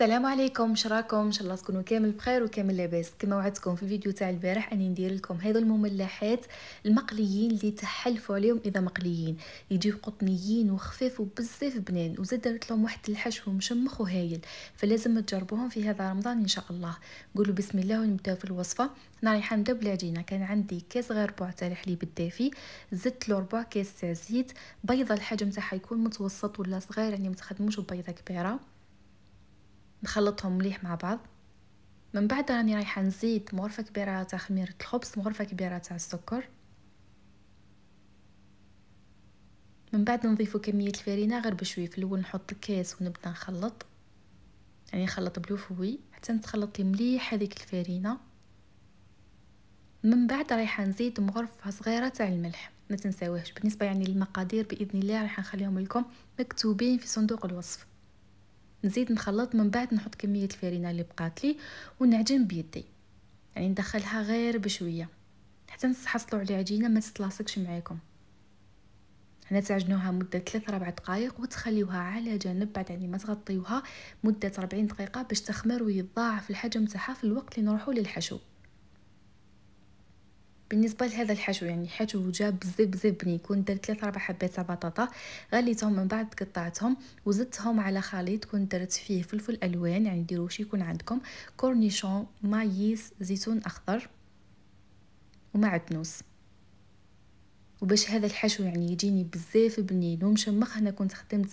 السلام عليكم شراكم ان شاء الله تكونوا كامل بخير وكامل لاباس كما وعدتكم في الفيديو تاع البارح اني ندير لكم هذو المملحات المقليين اللي تحلفوا عليهم اذا مقليين يجيو قطنيين وخفاف وبزاف بنان وزاد درت لهم واحد الحشو مشمخ وهايل فلازم تجربوهم في هذا رمضان ان شاء الله قولوا بسم الله ونبداو في الوصفه انا رايحه نبدا بالعجينه كان عندي كاس غير ربع تاع الحليب الدافي زدت له ربع كاس تاع زيت بيضه الحجم تاعها يكون متوسط ولا صغير يعني ما تخدموش ببيضه كبيره نخلطهم مليح مع بعض من بعد راني رايحه نزيد مغرفه كبيره تاع خميره الخبز مغرفه كبيره تاع السكر من بعد نضيفو كميه الفرينه غير بشوي في الاول نحط الكاس ونبدا نخلط يعني نخلط بلو فوي حتى نتخلط مليح هذيك الفرينه من بعد رايحه نزيد مغرفه صغيره تاع الملح ما تنساوهش بالنسبه يعني للمقادير باذن الله راح نخليهم لكم مكتوبين في صندوق الوصف نزيد نخلط من بعد نحط كميه الفرينه اللي بقات لي ونعجن بيدي يعني ندخلها غير بشويه حتى نحصلوا على عجينه ما تتلاصقش معاكم هنا تعجنوها مدة 3 4 دقائق وتخليوها على جنب بعد يعني ما تغطيوها مدة 40 دقيقة باش تخمر ويتضاعف الحجم تاعها في الوقت اللي نروحوا للحشو بالنسبه لهذا الحشو يعني حشو جاب بزاف بزاف بني كنت درت ثلاثه اربع حبات بطاطا غليتهم من بعد قطعتهم وزدتهم على خليط كنت درت فيه فلفل الوان يعني ديروا شي يكون عندكم كورنيشون مايس زيتون اخضر ومعدنوس وباش هذا الحشو يعني يجيني بزاف بنين ومشمخ هنا كنت خدمت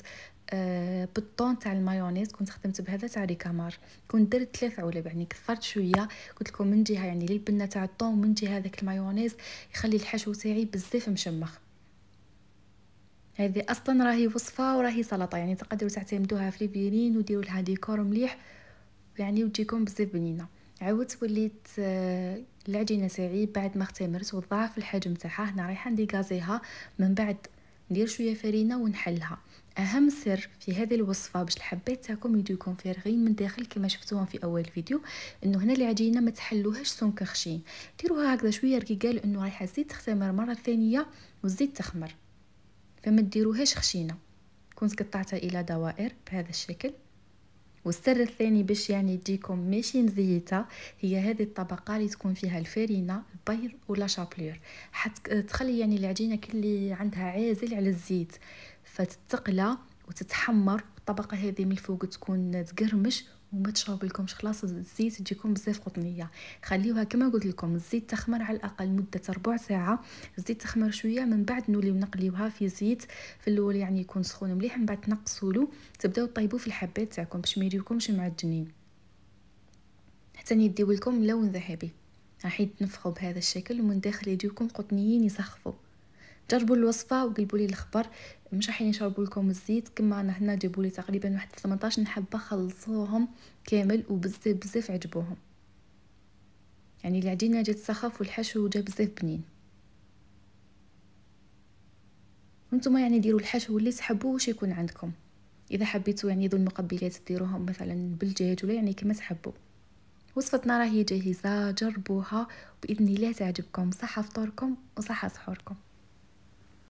آه، بالطون تاع المايونيز كنت خدمت بهذا تاع ريكامار كنت درت ثلاث علب يعني كثرت شويه قلت لكم من جهه يعني للبنه تاع الطون ومن جهه هذاك المايونيز يخلي الحشو تاعي بزاف مشمخ هذه اصلا راهي وصفه وراهي سلطه يعني تقدروا تعتمدوها في البيرين وديروا لها ديكور مليح يعني وتجيكم بزاف بنينه عاودت وليت آه، العجينه تاعي بعد ما اختمرت وضاعف الحجم تاعها هنا رايحه نديكازيها من بعد ندير شويه فرينه ونحلها اهم سر في هذه الوصفه باش الحبات تاعكم يجيو فارغين من الداخل كما شفتوهم في اول فيديو انه هنا العجينه ما تحلوهاش سمك خشين ديروها هكذا شويه رقيقه لانه رايحه الزيت تختمر مره ثانيه وتزيد تخمر فما ديروهاش خشينه كنت قطعتها الى دوائر بهذا الشكل والسر الثاني باش يعني تجيكم ماشي مزيته هي هذه الطبقه اللي تكون فيها الفارينه البيض ولا شابلور تخلي يعني العجينه كلي عندها عازل على الزيت فتتقلى وتتحمر الطبقه هذه من الفوق تكون تقرمش وما تشرب لكمش خلاص الزيت تجيكم بزاف قطنيه خليوها كما قلت لكم الزيت تخمر على الاقل مده ربع ساعه الزيت تخمر شويه من بعد نوليو نقليوها في زيت في الاول يعني يكون سخون مليح من بعد نقصوا له تبداو طيبوا في الحبات تاعكم باش ما يريوكمش معجنين حتى يديو لكم لون ذهبي راح يتنفخوا بهذا الشكل ومن داخل يجيكم قطنيين يسخفوا جربوا الوصفه وقلبوا لي الخبر مش راحين يشربوا لكم الزيت كما انا هنا جابوا لي تقريبا واحد 18 حبه خلصوهم كامل وبزاف بزاف عجبوهم يعني العجينه جات سخف والحشو جا بزاف بنين وانتم يعني ديروا الحشو اللي تحبوه واش يكون عندكم اذا حبيتوا يعني ذو المقبلات ديروهم مثلا بالجاج ولا يعني كما تحبوا وصفتنا راهي جاهزه جربوها باذن الله تعجبكم صحه فطوركم وصحه سحوركم